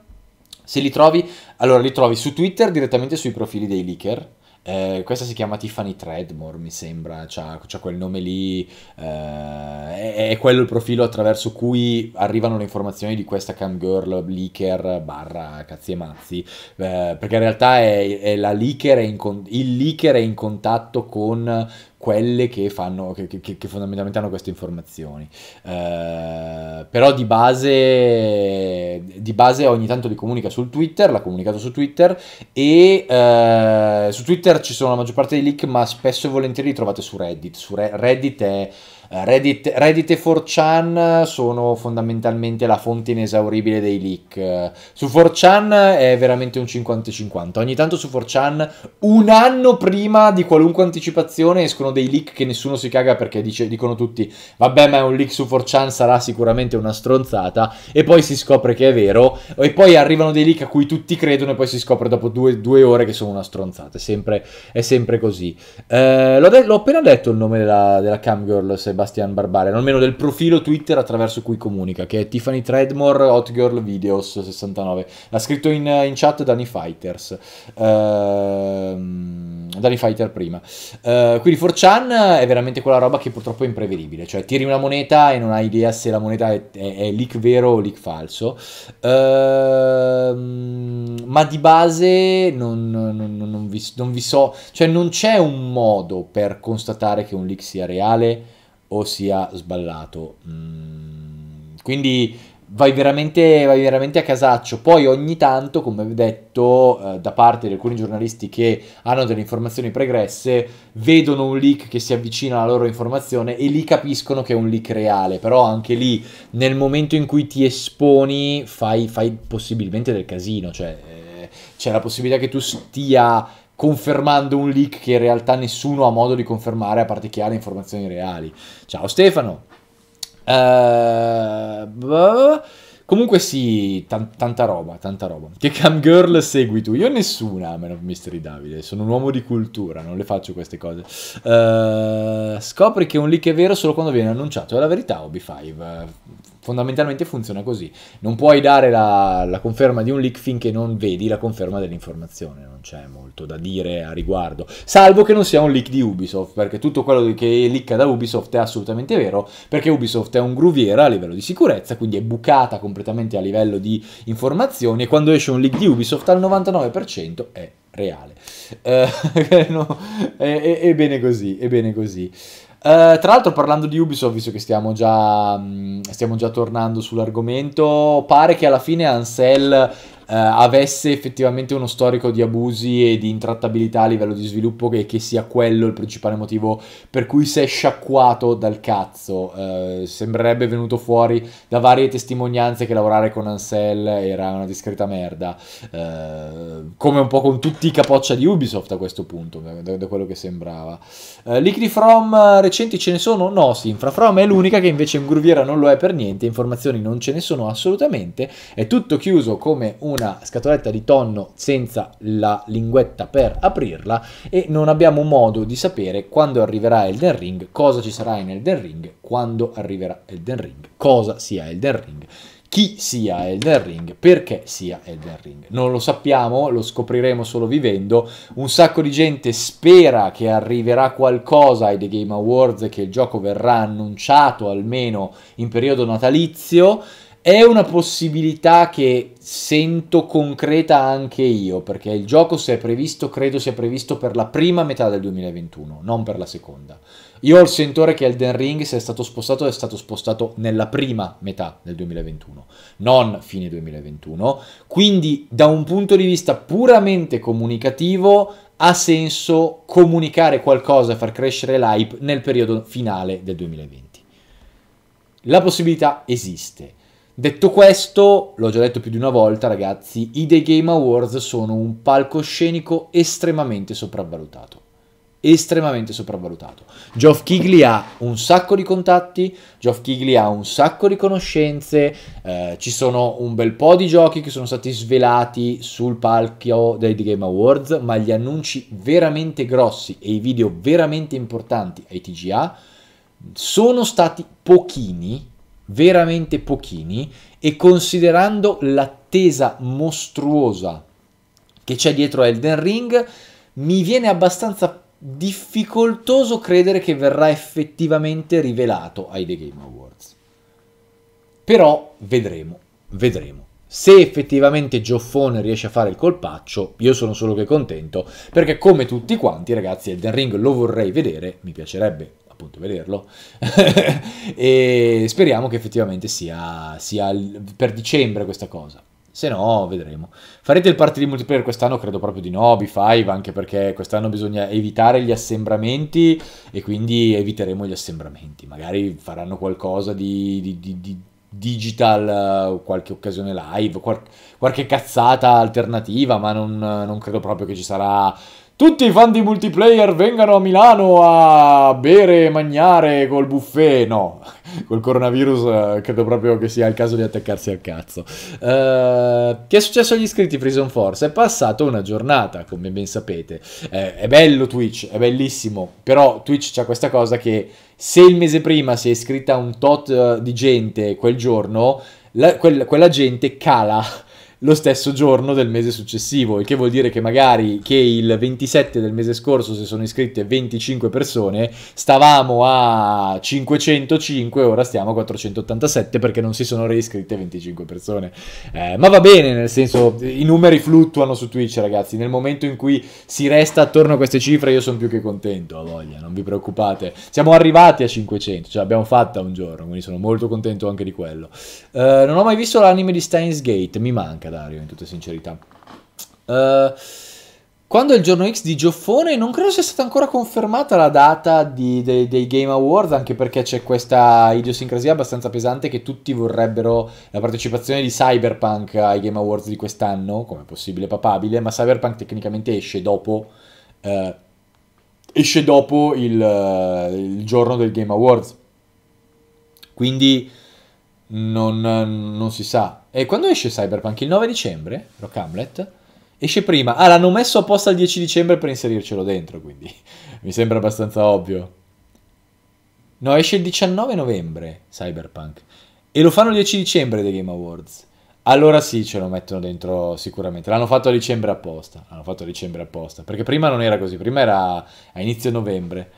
se li trovi, allora li trovi su Twitter direttamente sui profili dei leaker. Eh, questa si chiama Tiffany Treadmore, mi sembra, c'ha, quel nome lì, eh, è, è, quello il profilo attraverso cui arrivano le informazioni di questa camgirl leaker barra cazzi e mazzi, eh, perché in realtà è, è la leaker è in, il leaker è in contatto con quelle che, fanno, che, che, che fondamentalmente hanno queste informazioni. Eh, però di base, di base, ogni tanto li comunica sul Twitter, l'ha comunicato su Twitter e eh, su Twitter ci sono la maggior parte dei leak, ma spesso e volentieri li trovate su Reddit. Su Re- Reddit è eh, Reddit, Reddit, e 4chan eh, sono fondamentalmente la fonte inesauribile dei leak. Eh, su 4chan è veramente un 50-50. Ogni tanto su 4chan, un anno prima di qualunque anticipazione, escono dei leak che nessuno si caga perché dice, dicono tutti: Vabbè, ma è un leak su 4chan, sarà sicuramente una stronzata. E poi si scopre che è vero. E poi arrivano dei leak a cui tutti credono, e poi si scopre dopo due, due ore che sono una stronzata. È sempre, è sempre così. Eh, l'ho, de- l'ho, appena detto il nome della, della Girl, Sebastian. Sebastian Barbarian, almeno del profilo Twitter attraverso cui comunica, che è Tiffany Treadmore Hot Girl Videos 69. L'ha scritto in, in chat Danny Fighters. Ehm, Danny Fighter prima. Ehm, quindi Forchan è veramente quella roba che purtroppo è imprevedibile, cioè tiri una moneta e non hai idea se la moneta è, è, è leak vero o leak falso. Ehm, ma di base non, non, non, vi, non vi so, cioè non c'è un modo per constatare che un leak sia reale o sia sballato. Mm, quindi vai veramente, vai veramente, a casaccio. Poi ogni tanto, come vi ho detto, eh, da parte di alcuni giornalisti che hanno delle informazioni pregresse, vedono un leak che si avvicina alla loro informazione e lì capiscono che è un leak reale. Però anche lì, nel momento in cui ti esponi, fai, fai possibilmente del casino. Cioè, eh, c'è la possibilità che tu stia confermando un leak che in realtà nessuno ha modo di confermare a parte chi ha le informazioni reali. Ciao Stefano. Uh, comunque sì, t- tanta roba, tanta roba. Che cam girl segui tu? Io nessuna, a meno Mystery Davide. Sono un uomo di cultura, non le faccio queste cose. Uh, scopri che un leak è vero solo quando viene annunciato. È la verità, Obi5 fondamentalmente funziona così. Non puoi dare la, la, conferma di un leak finché non vedi la conferma dell'informazione, non c'è molto da dire a riguardo. Salvo che non sia un leak di Ubisoft, perché tutto quello che leaka da Ubisoft è assolutamente vero, perché Ubisoft è un gruviera a livello di sicurezza, quindi è bucata completamente a livello di informazioni e quando esce un leak di Ubisoft al 99% è reale. Eh, <laughs> no, è, è, è bene così, è bene così. Eh, tra l'altro parlando di Ubisoft, visto che stiamo già, mm, stiamo già tornando sull'argomento, pare che alla fine Ansel eh, avesse effettivamente uno storico di abusi e di intrattabilità a livello di sviluppo che, che sia quello il principale motivo per cui si è sciacquato dal cazzo. Eh, sembrerebbe venuto fuori da varie testimonianze che lavorare con Ansel era una discreta merda. Eh, come un po' con tutti i capoccia di Ubisoft a questo punto, da, da quello che sembrava. Uh, liquidi From recenti ce ne sono? No, sì, Infrafrom è l'unica che invece in Gruviera non lo è per niente, informazioni non ce ne sono assolutamente, è tutto chiuso come un una scatoletta di tonno senza la linguetta per aprirla e non abbiamo modo di sapere quando arriverà Elden Ring, cosa ci sarà in Elden Ring, quando arriverà Elden Ring, cosa sia Elden Ring chi sia Elden Ring, perché sia Elden Ring. Non lo sappiamo, lo scopriremo solo vivendo. Un sacco di gente spera che arriverà qualcosa ai The Game Awards, che il gioco verrà annunciato almeno in periodo natalizio. È una possibilità che sento concreta anche io, perché il gioco se è previsto, credo sia previsto per la prima metà del 2021, non per la seconda. Io ho il sentore che Elden Ring, se è stato spostato, è stato spostato nella prima metà del 2021, non fine 2021. Quindi, da un punto di vista puramente comunicativo, ha senso comunicare qualcosa, e far crescere l'hype nel periodo finale del 2020. La possibilità esiste. Detto questo, l'ho già detto più di una volta ragazzi, i The Game Awards sono un palcoscenico estremamente sopravvalutato. Estremamente sopravvalutato. Geoff Kigley ha un sacco di contatti, Geoff Kigley ha un sacco di conoscenze, eh, ci sono un bel po' di giochi che sono stati svelati sul palco dei The Game Awards, ma gli annunci veramente grossi e i video veramente importanti ai TGA sono stati pochini veramente pochini e considerando l'attesa mostruosa che c'è dietro Elden Ring, mi viene abbastanza difficoltoso credere che verrà effettivamente rivelato ai The Game Awards. Però vedremo, vedremo. Se effettivamente Gioffone riesce a fare il colpaccio, io sono solo che contento, perché come tutti quanti, ragazzi, Elden Ring lo vorrei vedere, mi piacerebbe appunto vederlo <laughs> e speriamo che effettivamente sia, sia per dicembre questa cosa se no vedremo. Farete il party di multiplayer quest'anno? Credo proprio di no, B5, anche perché quest'anno bisogna evitare gli assembramenti e quindi eviteremo gli assembramenti. Magari faranno qualcosa di, di, di, di digital, qualche occasione live, qual qualche cazzata alternativa, ma non, non credo proprio che ci sarà tutti i fan di multiplayer vengano a Milano a bere e mangiare col buffet. No, <laughs> col coronavirus eh, credo proprio che sia il caso di attaccarsi al cazzo. Uh, che è successo agli iscritti Prison Force? È passata una giornata, come ben sapete. Eh, è bello Twitch, è bellissimo, però Twitch ha questa cosa che se il mese prima si è iscritta un tot eh, di gente quel giorno, la, quel, quella gente cala <laughs> lo stesso giorno del mese successivo, il che vuol dire che magari che il 27 del mese scorso si sono iscritte 25 persone, stavamo a 505, ora stiamo a 487 perché non si sono reiscritte 25 persone. Eh, ma va bene, nel senso, i numeri fluttuano su Twitch ragazzi, nel momento in cui si resta attorno a queste cifre io sono più che contento, a voglia, non vi preoccupate. Siamo arrivati a 500, ce l'abbiamo fatta un giorno, quindi sono molto contento anche di quello. Eh, non ho mai visto l'anime di Steins Gate, mi manca anche in tutta sincerità. Uh, quando è il giorno X di Gioffone? Non credo sia stata ancora confermata la data di, dei, dei, Game Awards, anche perché c'è questa idiosincrasia abbastanza pesante che tutti vorrebbero la partecipazione di Cyberpunk ai Game Awards di quest'anno, come possibile papabile, ma Cyberpunk tecnicamente esce dopo... Uh, esce dopo il, eh, il giorno del Game Awards. Quindi non, eh, non, si sa. E quando esce Cyberpunk? Il 9 dicembre, Rock Hamlet? Esce prima. Ah, l'hanno messo apposta il 10 dicembre per inserircelo dentro, quindi <laughs> mi sembra abbastanza ovvio. No, esce il 19 novembre Cyberpunk. E lo fanno il 10 dicembre dei Game Awards. Allora sì, ce lo mettono dentro sicuramente. L'hanno fatto a dicembre apposta. L'hanno fatto a dicembre apposta. Perché prima non era così, prima era a inizio novembre.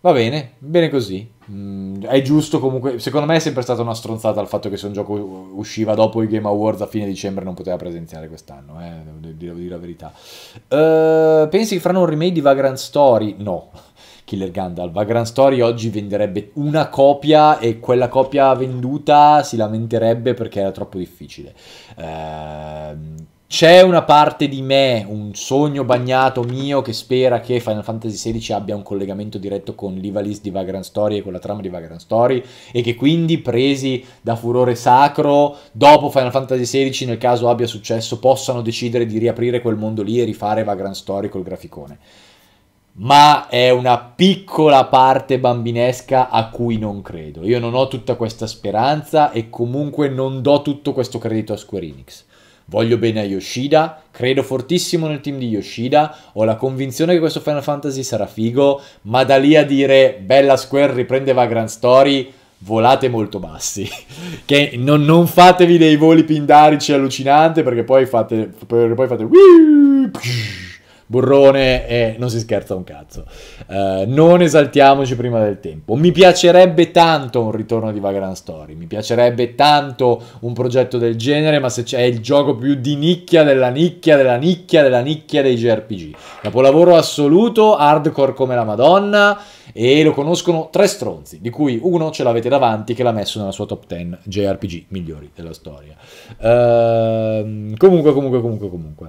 Va bene, bene così. Mm, è giusto comunque, secondo me è sempre stata una stronzata il fatto che se un gioco usciva dopo i Game Awards a fine dicembre non poteva presenziare quest'anno, eh, devo, devo, dire la verità. Uh, pensi che faranno un remake di Vagrant Story? No. <laughs> Killer Gandalf, Vagrant Story oggi venderebbe una copia e quella copia venduta si lamenterebbe perché era troppo difficile. Uh, c'è una parte di me, un sogno bagnato mio, che spera che Final Fantasy XVI abbia un collegamento diretto con l'Ivalis di Vagrant Story e con la trama di Vagrant Story, e che quindi, presi da furore sacro, dopo Final Fantasy XVI, nel caso abbia successo, possano decidere di riaprire quel mondo lì e rifare Vagrant Story col graficone. Ma è una piccola parte bambinesca a cui non credo. Io non ho tutta questa speranza e comunque non do tutto questo credito a Square Enix Voglio bene a Yoshida, credo fortissimo nel team di Yoshida, ho la convinzione che questo Final Fantasy sarà figo, ma da lì a dire bella Square riprende Vagrant Story, volate molto bassi. <laughs> che non, non, fatevi dei voli pindarici allucinanti perché poi fate... Perché poi fate burrone e non si scherza un cazzo. Uh, non esaltiamoci prima del tempo. Mi piacerebbe tanto un ritorno di Vagrant Story, mi piacerebbe tanto un progetto del genere, ma se c'è il gioco più di nicchia della nicchia della nicchia della nicchia dei JRPG. Capolavoro assoluto, hardcore come la Madonna e lo conoscono tre stronzi, di cui uno ce l'avete davanti che l'ha messo nella sua top 10 JRPG migliori della storia. Uh, comunque, comunque, comunque, comunque.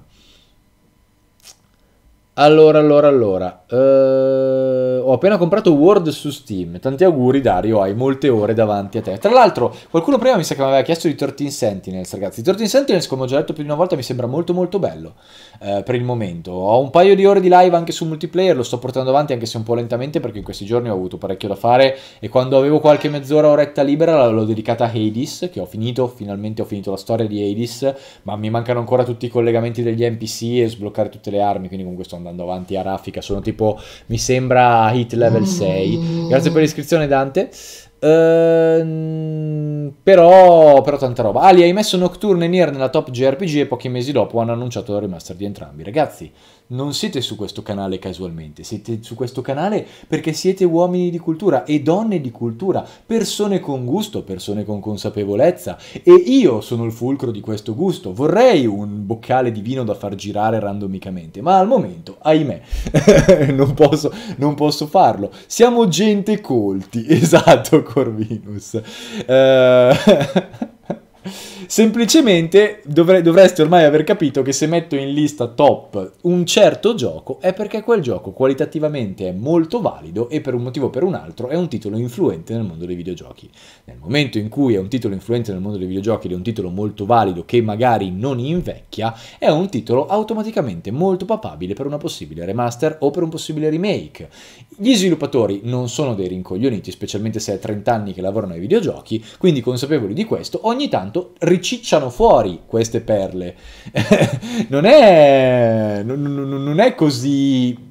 Allora, allora, allora. Uh, ho appena comprato Word su Steam. Tanti auguri, Dario. Hai molte ore davanti a te. Tra l'altro, qualcuno prima mi sa che mi aveva chiesto di 13 Sentinels, ragazzi. 13 Sentinels, come ho già detto più di una volta, mi sembra molto, molto bello uh, per il momento. Ho un paio di ore di live anche su multiplayer. Lo sto portando avanti anche se un po' lentamente, perché in questi giorni ho avuto parecchio da fare. E quando avevo qualche mezz'ora, oretta libera, l'ho dedicata a Hades, che ho finito. Finalmente ho finito la storia di Hades. Ma mi mancano ancora tutti i collegamenti degli NPC e sbloccare tutte le armi. Quindi, con questo andando andando avanti a raffica, sono tipo, mi sembra, hit level 6. Mm. Grazie per l'iscrizione Dante. Ehm, però, però tanta roba. Ali, hai messo Nocturne e Nier nella top JRPG e pochi mesi dopo hanno annunciato la remaster di entrambi. Ragazzi, non siete su questo canale casualmente, siete su questo canale perché siete uomini di cultura e donne di cultura, persone con gusto, persone con consapevolezza e io sono il fulcro di questo gusto. Vorrei un boccale di vino da far girare randomicamente, ma al momento, ahimè, <laughs> non, posso, non, posso, farlo. Siamo gente colti, <laughs> esatto Corvinus. Uh... <laughs> Semplicemente dovre- dovreste ormai aver capito che se metto in lista top un certo gioco è perché quel gioco qualitativamente è molto valido e per un motivo o per un altro è un titolo influente nel mondo dei videogiochi. Nel momento in cui è un titolo influente nel mondo dei videogiochi ed è un titolo molto valido che magari non invecchia, è un titolo automaticamente molto papabile per una possibile remaster o per un possibile remake. Gli sviluppatori non sono dei rincoglioniti, specialmente se è 30 anni che lavorano ai videogiochi, quindi consapevoli di questo, ogni tanto rinforzano ricicciano fuori queste perle. <laughs> non, è, non è così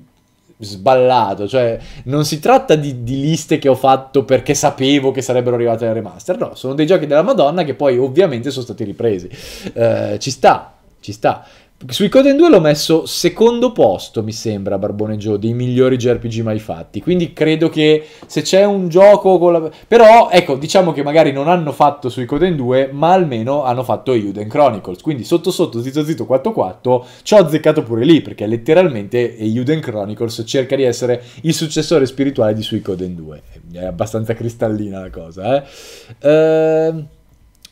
sballato, cioè non si tratta di, di, liste che ho fatto perché sapevo che sarebbero arrivate alle remaster, no, sono dei giochi della Madonna che poi ovviamente sono stati ripresi, eh, ci sta, ci sta. Sui Coden 2 l'ho messo secondo posto, mi sembra, Barbone Joe, dei migliori JRPG mai fatti. Quindi credo che se c'è un gioco con la... Però, ecco, diciamo che magari non hanno fatto sui Coden 2, ma almeno hanno fatto Euden Chronicles. Quindi sotto sotto, zitto zitto, 4-4, ci ho azzeccato pure lì, perché letteralmente Euden Chronicles cerca di essere il successore spirituale di sui Coden 2. È abbastanza cristallina la cosa, eh. Ehm...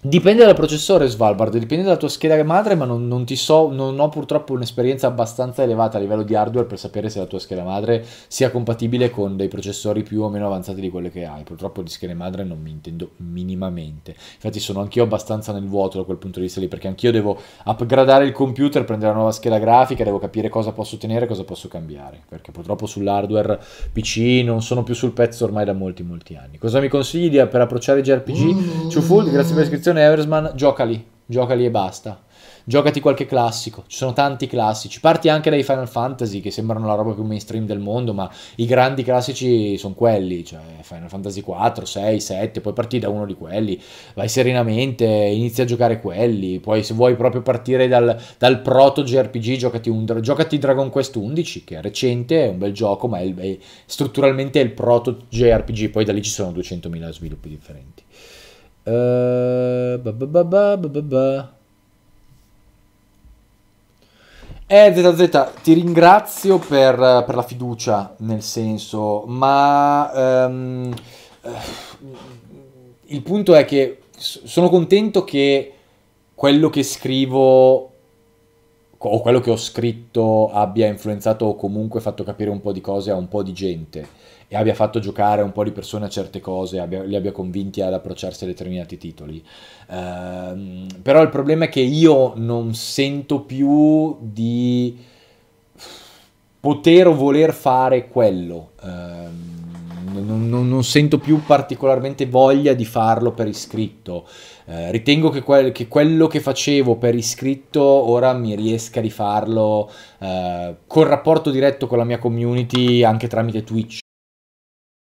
Dipende dal processore Svalbard, dipende dalla tua scheda madre, ma non, non, ti so, non ho purtroppo un'esperienza abbastanza elevata a livello di hardware per sapere se la tua scheda madre sia compatibile con dei processori più o meno avanzati di quelli che hai. Purtroppo di scheda madre non mi intendo minimamente. Infatti sono anch'io abbastanza nel vuoto da quel punto di vista lì, perché anch'io devo upgradare il computer, prendere una nuova scheda grafica, devo capire cosa posso ottenere e cosa posso cambiare, perché purtroppo sull'hardware PC non sono più sul pezzo ormai da molti molti anni. Cosa mi consigli per approcciare i JRPG? Ciufold, mm. grazie per l'iscrizione stagione Eversman giocali, lì, e basta. Giocati qualche classico, ci sono tanti classici, parti anche dai Final Fantasy che sembrano la roba più mainstream del mondo, ma i grandi classici sono quelli, cioè Final Fantasy 4, 6, 7, puoi partire da uno di quelli, vai serenamente, inizi a giocare quelli, poi se vuoi proprio partire dal, dal proto JRPG giocati, giocati Dragon Quest 11 che è recente, è un bel gioco, ma è, è strutturalmente è il proto JRPG, poi da lì ci sono 200.000 sviluppi differenti. Uh, ba ba ba eh, ZZ, ti ringrazio per, per, la fiducia, nel senso, ma um, il punto è che sono contento che quello che scrivo o quello che ho scritto abbia influenzato o comunque fatto capire un po' di cose a un po' di gente e abbia fatto giocare un po' di persone a certe cose, abbia, li abbia convinti ad approcciarsi a determinati titoli. Uh, però il problema è che io non sento più di poter o voler fare quello. Uh, non, non, non, sento più particolarmente voglia di farlo per iscritto. Eh, ritengo che, quel, che, quello che facevo per iscritto ora mi riesca di farlo eh, col rapporto diretto con la mia community anche tramite Twitch.